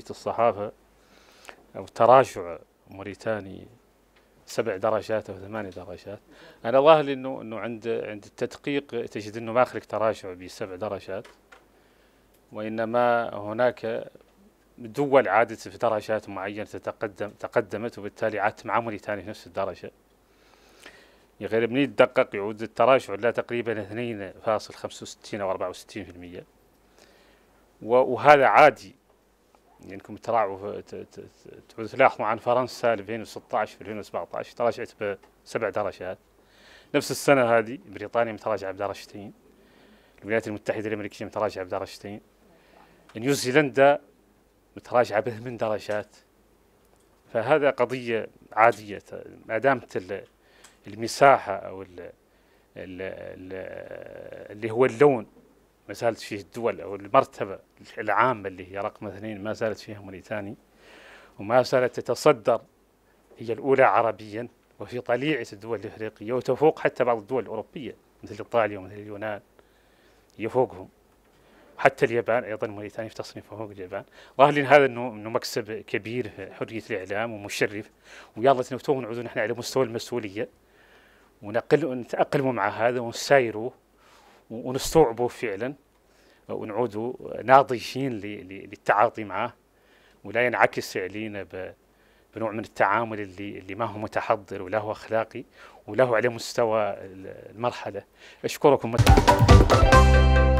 درجة الصحافة أو تراجع موريتاني سبع درجات أو ثمانية درجات أنا ظاهر إنه إنه عند عند التدقيق تجد إنه ما خلق تراجع بسبع درجات وإنما هناك دول عادت في درجات معينة تتقدم تقدمت وبالتالي عادت مع موريتانيا في نفس الدرجة غير من يتدقق يعود التراجع إلى تقريبا 2.65 أو 64% وهذا عادي لانكم يعني تراعوا تلاحظوا عن فرنسا 2016 في 2017 تراجعت بسبع درجات نفس السنه هذه بريطانيا متراجعه بدرجتين الولايات المتحده الامريكيه متراجعه بدرجتين نيوزيلندا متراجعه بثمان درجات فهذا قضيه عاديه ما دامت المساحه او اللي هو اللون ما زالت فيه الدول أو المرتبة العامة اللي هي رقم اثنين ما زالت فيها موريتاني وما زالت تتصدر هي الأولى عربيا وفي طليعة الدول الإفريقية وتفوق حتى بعض الدول الأوروبية مثل إيطاليا ومثل اليونان يفوقهم حتى اليابان ايضا موريتانيا في تصنيفها فوق اليابان ظاهر لي هذا انه انه مكسب كبير في حريه الاعلام ومشرف ويا الله تو نعود نحن على مستوى المسؤوليه ونقل نتاقلموا مع هذا ونسايروه ونستوعبه فعلا ونعود ناضجين للتعاطي معه ولا ينعكس علينا بنوع من التعامل اللي اللي ما هو متحضر ولا هو اخلاقي ولا هو على مستوى المرحله اشكركم